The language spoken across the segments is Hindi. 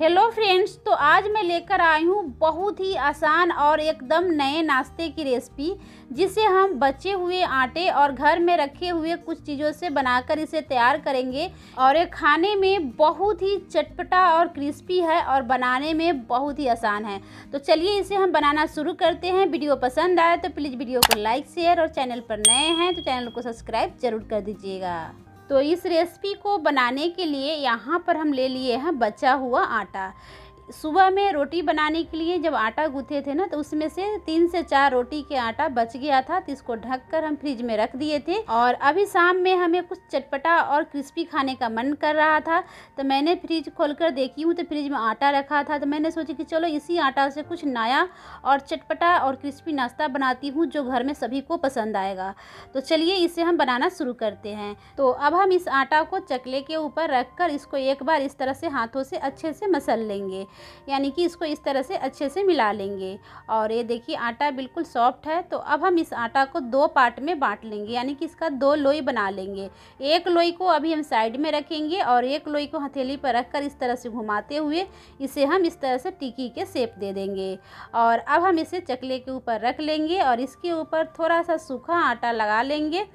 हेलो फ्रेंड्स तो आज मैं लेकर आई हूँ बहुत ही आसान और एकदम नए नाश्ते की रेसिपी जिसे हम बचे हुए आटे और घर में रखे हुए कुछ चीज़ों से बनाकर इसे तैयार करेंगे और ये खाने में बहुत ही चटपटा और क्रिस्पी है और बनाने में बहुत ही आसान है तो चलिए इसे हम बनाना शुरू करते हैं वीडियो पसंद आए तो प्लीज़ वीडियो को लाइक शेयर और चैनल पर नए हैं तो चैनल को सब्सक्राइब जरूर कर दीजिएगा तो इस रेसिपी को बनाने के लिए यहाँ पर हम ले लिए हैं बचा हुआ आटा सुबह में रोटी बनाने के लिए जब आटा गूथे थे ना तो उसमें से तीन से चार रोटी के आटा बच गया था तो इसको ढक कर हम फ्रिज में रख दिए थे और अभी शाम में हमें कुछ चटपटा और क्रिस्पी खाने का मन कर रहा था तो मैंने फ्रिज खोल कर देखी हूँ तो फ्रिज में आटा रखा था तो मैंने सोचा कि चलो इसी आटा से कुछ नया और चटपटा और क्रिस्पी नाश्ता बनाती हूँ जो घर में सभी को पसंद आएगा तो चलिए इसे हम बनाना शुरू करते हैं तो अब हम इस आटा को चकले के ऊपर रख कर इसको एक बार इस तरह से हाथों से अच्छे से मसल लेंगे यानी कि इसको इस तरह से अच्छे से मिला लेंगे और ये देखिए आटा बिल्कुल सॉफ्ट है तो अब हम इस आटा को दो पार्ट में बांट लेंगे यानी कि इसका दो लोई बना लेंगे एक लोई को अभी हम साइड में रखेंगे और एक लोई को हथेली पर रख इस तरह से घुमाते हुए इसे हम इस तरह से टिकी के सेप दे देंगे और अब हम इसे चकले के ऊपर रख लेंगे और इसके ऊपर थोड़ा सा सूखा आटा लगा लेंगे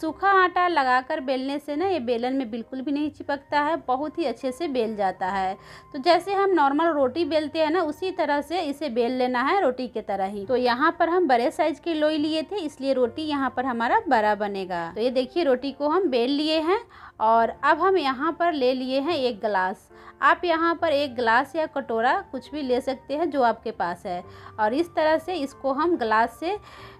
सूखा आटा लगाकर बेलने से ना ये बेलन में बिल्कुल भी नहीं चिपकता है बहुत ही अच्छे से बेल जाता है तो जैसे हम नॉर्मल रोटी बेलते हैं ना उसी तरह से इसे बेल लेना है रोटी की तरह ही तो यहाँ पर हम बड़े साइज के लोई लिए थे इसलिए रोटी यहाँ पर हमारा बड़ा बनेगा तो ये देखिए रोटी को हम बेल लिए हैं और अब हम यहाँ पर ले लिए हैं एक गिलास आप यहाँ पर एक गिलास या कटोरा कुछ भी ले सकते हैं जो आपके पास है और इस तरह से इसको हम गिलास से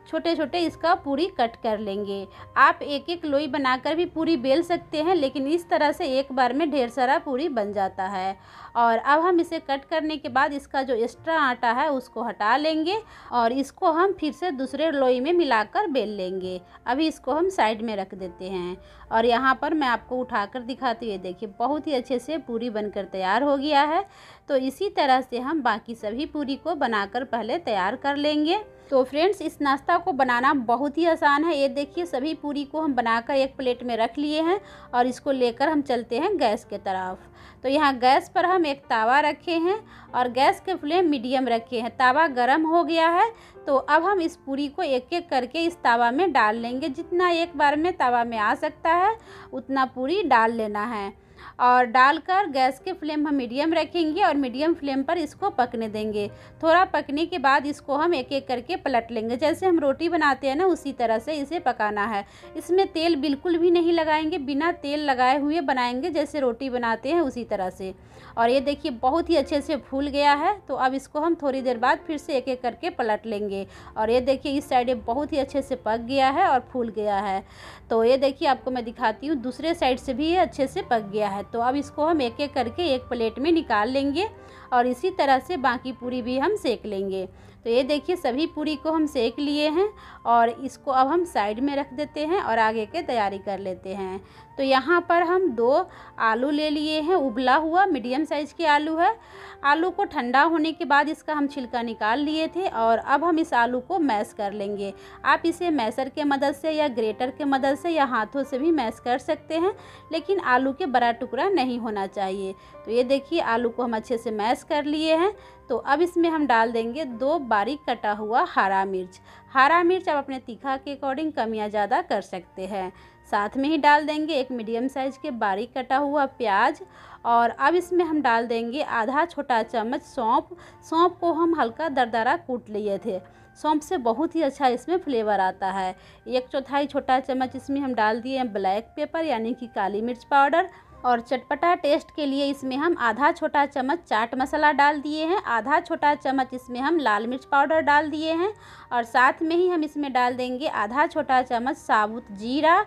छोटे छोटे इसका पूरी कट कर लेंगे आप एक एक लोई बनाकर भी पूरी बेल सकते हैं लेकिन इस तरह से एक बार में ढेर सारा पूरी बन जाता है और अब हम इसे कट करने के बाद इसका जो एक्स्ट्रा आटा है उसको हटा लेंगे और इसको हम फिर से दूसरे लोई में मिलाकर बेल लेंगे अभी इसको हम साइड में रख देते हैं और यहाँ पर मैं आपको आपको उठाकर दिखाती हुई देखिए बहुत ही अच्छे से पूरी बनकर तैयार हो गया है तो इसी तरह से हम बाकी सभी पूरी को बनाकर पहले तैयार कर लेंगे तो फ्रेंड्स इस नाश्ता को बनाना बहुत ही आसान है ये देखिए सभी पूरी को हम बनाकर एक प्लेट में रख लिए हैं और इसको लेकर हम चलते हैं गैस के तरफ तो यहाँ गैस पर हम एक तावा रखे हैं और गैस के फ्लेम मीडियम रखे हैं तावा गर्म हो गया है तो अब हम इस पूरी को एक एक करके इस तावा में डाल लेंगे जितना एक बार में तावा में आ सकता है उतना पूरी डाल लेना है और डालकर गैस के फ्लेम हम मीडियम रखेंगे और मीडियम फ्लेम पर इसको पकने देंगे थोड़ा पकने के बाद इसको हम एक एक करके पलट लेंगे जैसे हम रोटी बनाते हैं ना उसी तरह से इसे पकाना है इसमें तेल बिल्कुल भी नहीं लगाएंगे बिना तेल लगाए हुए बनाएंगे जैसे रोटी बनाते हैं उसी तरह से और ये देखिए बहुत ही अच्छे से फूल गया है तो अब इसको हम थोड़ी देर बाद फिर से एक एक करके पलट लेंगे और ये देखिए इस साइड बहुत ही अच्छे से पक गया है और फूल गया है तो ये देखिए आपको मैं दिखाती हूँ दूसरे साइड से भी ये अच्छे से पक गया है तो अब इसको हम एक एक करके एक प्लेट में निकाल लेंगे और इसी तरह से बाकी पूरी भी हम सेक लेंगे तो ये देखिए सभी पूरी को हम सेक लिए हैं और इसको अब हम साइड में रख देते हैं और आगे के तैयारी कर लेते हैं तो यहाँ पर हम दो आलू ले लिए हैं उबला हुआ मीडियम साइज़ के आलू है आलू को ठंडा होने के बाद इसका हम छिलका निकाल लिए थे और अब हम इस आलू को मैश कर लेंगे आप इसे मैसर के मदद से या ग्रेटर के मदद से या हाथों से भी मैश कर सकते हैं लेकिन आलू के बड़ा टुकड़ा नहीं होना चाहिए तो ये देखिए आलू को हम अच्छे से मैश कर लिए हैं तो अब इसमें हम डाल देंगे दो बारीक कटा हुआ हरा मिर्च हरा मिर्च आप अपने तीखा के अकॉर्डिंग कमियाँ ज़्यादा कर सकते हैं साथ में ही डाल देंगे एक मीडियम साइज़ के बारीक कटा हुआ प्याज और अब इसमें हम डाल देंगे आधा छोटा चम्मच सौंप सौंप को हम हल्का दरदरा कूट लिए थे सौंप से बहुत ही अच्छा इसमें फ्लेवर आता है एक चौथाई छोटा चम्मच इसमें हम डाल दिए ब्लैक पेपर यानी कि काली मिर्च पाउडर और चटपटा टेस्ट के लिए इसमें हम आधा छोटा चम्मच चाट मसाला डाल दिए हैं आधा छोटा चम्मच इसमें हम लाल मिर्च पाउडर डाल दिए हैं और साथ में ही हम इसमें डाल देंगे आधा छोटा चम्मच साबुत जीरा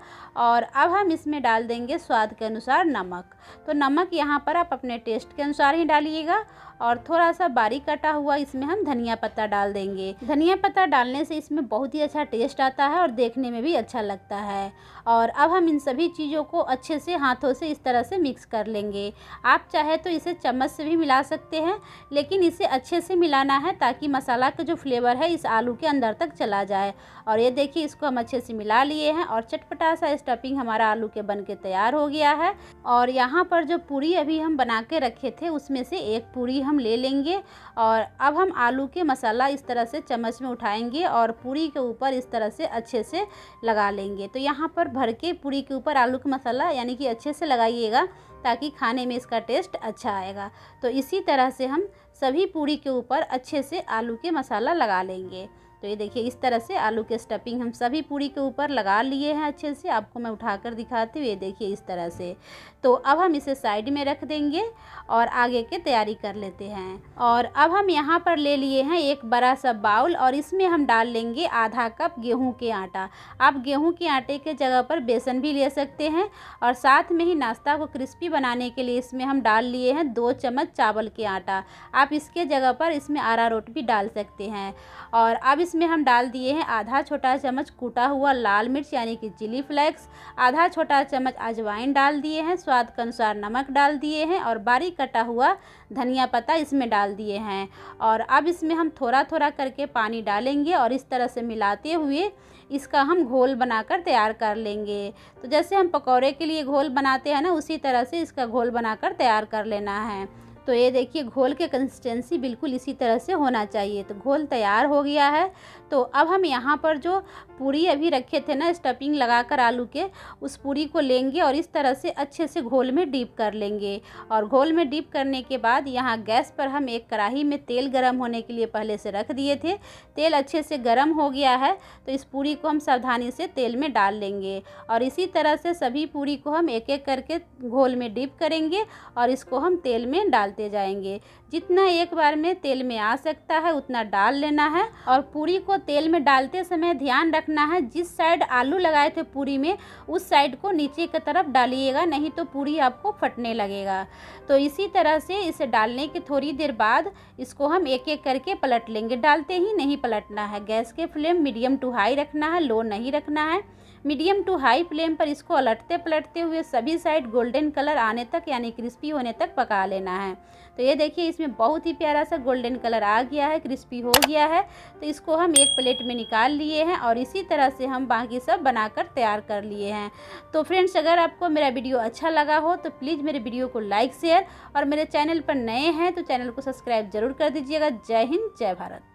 और अब हम इसमें डाल देंगे स्वाद के अनुसार नमक तो नमक यहाँ पर आप अपने टेस्ट के अनुसार ही डालिएगा और थोड़ा सा बारीक कटा हुआ इसमें हम धनिया पत्ता डाल देंगे धनिया पत्ता डालने से इसमें बहुत ही अच्छा टेस्ट आता है और देखने में भी अच्छा लगता है और अब हम इन सभी चीज़ों को अच्छे से हाथों से इस तरह से मिक्स कर लेंगे आप चाहे तो इसे चम्मच से भी मिला सकते हैं लेकिन इसे अच्छे से मिलाना है ताकि मसाला का जो फ्लेवर है इस आलू के अंदर तक चला जाए और ये देखिए इसको हम अच्छे से मिला लिए हैं और चटपटा सा स्टफिंग हमारा आलू के बन के तैयार हो गया है और यहाँ पर जो पूरी अभी हम बना के रखे थे उसमें से एक पूरी हम हम ले लेंगे और अब हम आलू के मसाला इस तरह से चम्मच में उठाएंगे और पूरी के ऊपर इस तरह से अच्छे से लगा लेंगे तो यहाँ पर भर के पूरी के ऊपर आलू का मसाला यानी कि अच्छे से लगाइएगा ताकि खाने में इसका टेस्ट अच्छा आएगा तो इसी तरह से हम सभी पूरी के ऊपर अच्छे से आलू के मसाला लगा लेंगे तो ये देखिए इस तरह से आलू के स्टफिंग हम सभी पूरी के ऊपर लगा लिए हैं अच्छे से आपको मैं उठा कर दिखाती हूँ ये देखिए इस तरह से तो अब हम इसे साइड में रख देंगे और आगे के तैयारी कर लेते हैं और अब हम यहाँ पर ले लिए हैं एक बड़ा सा बाउल और इसमें हम डाल लेंगे आधा कप गेहूँ के आटा आप गेहूँ के आटे के जगह पर बेसन भी ले सकते हैं और साथ में ही नाश्ता को क्रिस्पी बनाने के लिए इसमें हम डाल लिए हैं दो चम्मच चावल के आटा आप इसके जगह पर इसमें आरा रोट भी डाल सकते हैं और अब इस इसमें हम डाल दिए हैं आधा छोटा चम्मच कूटा हुआ लाल मिर्च यानी कि चिली फ्लेक्स आधा छोटा चम्मच अजवाइन डाल दिए हैं स्वाद के अनुसार नमक डाल दिए हैं और बारीक कटा हुआ धनिया पत्ता इसमें डाल दिए हैं और अब इसमें हम थोड़ा थोड़ा करके पानी डालेंगे और इस तरह से मिलाते हुए इसका हम घोल बनाकर तैयार कर लेंगे तो जैसे हम पकौड़े के लिए घोल बनाते हैं ना उसी तरह से इसका घोल बनाकर तैयार कर लेना है तो ये देखिए घोल के कंसिस्टेंसी बिल्कुल इसी तरह से होना चाहिए तो घोल तैयार हो गया है तो अब हम यहाँ पर जो पूरी अभी रखे थे ना स्टफिंग लगा कर आलू के उस पूरी को लेंगे और इस तरह से अच्छे से घोल में डीप कर लेंगे और घोल में डीप करने के बाद यहाँ गैस पर हम एक कढ़ाई में तेल गर्म होने के लिए पहले से रख दिए थे तेल अच्छे से गर्म हो गया है तो इस पूरी को हम सावधानी से तेल में डाल लेंगे और इसी तरह से सभी पूरी को हम एक एक करके घोल में डीप करेंगे और इसको हम तेल में डाल डालते जाएंगे जितना एक बार में तेल में आ सकता है उतना डाल लेना है और पूरी को तेल में डालते समय ध्यान रखना है जिस साइड आलू लगाए थे पूरी में उस साइड को नीचे की तरफ डालिएगा नहीं तो पूरी आपको फटने लगेगा तो इसी तरह से इसे डालने के थोड़ी देर बाद इसको हम एक एक करके पलट लेंगे डालते ही नहीं पलटना है गैस के फ्लेम मीडियम टू हाई रखना है लो नहीं रखना है मीडियम टू हाई फ्लेम पर इसको अलटते पलटते हुए सभी साइड गोल्डन कलर आने तक यानी क्रिस्पी होने तक पका लेना है तो ये देखिए इसमें बहुत ही प्यारा सा गोल्डन कलर आ गया है क्रिस्पी हो गया है तो इसको हम एक प्लेट में निकाल लिए हैं और इसी तरह से हम बाकी सब बनाकर तैयार कर लिए हैं तो फ्रेंड्स अगर आपको मेरा वीडियो अच्छा लगा हो तो प्लीज़ मेरे वीडियो को लाइक शेयर और मेरे चैनल पर नए हैं तो चैनल को सब्सक्राइब जरूर कर दीजिएगा जय हिंद जय भारत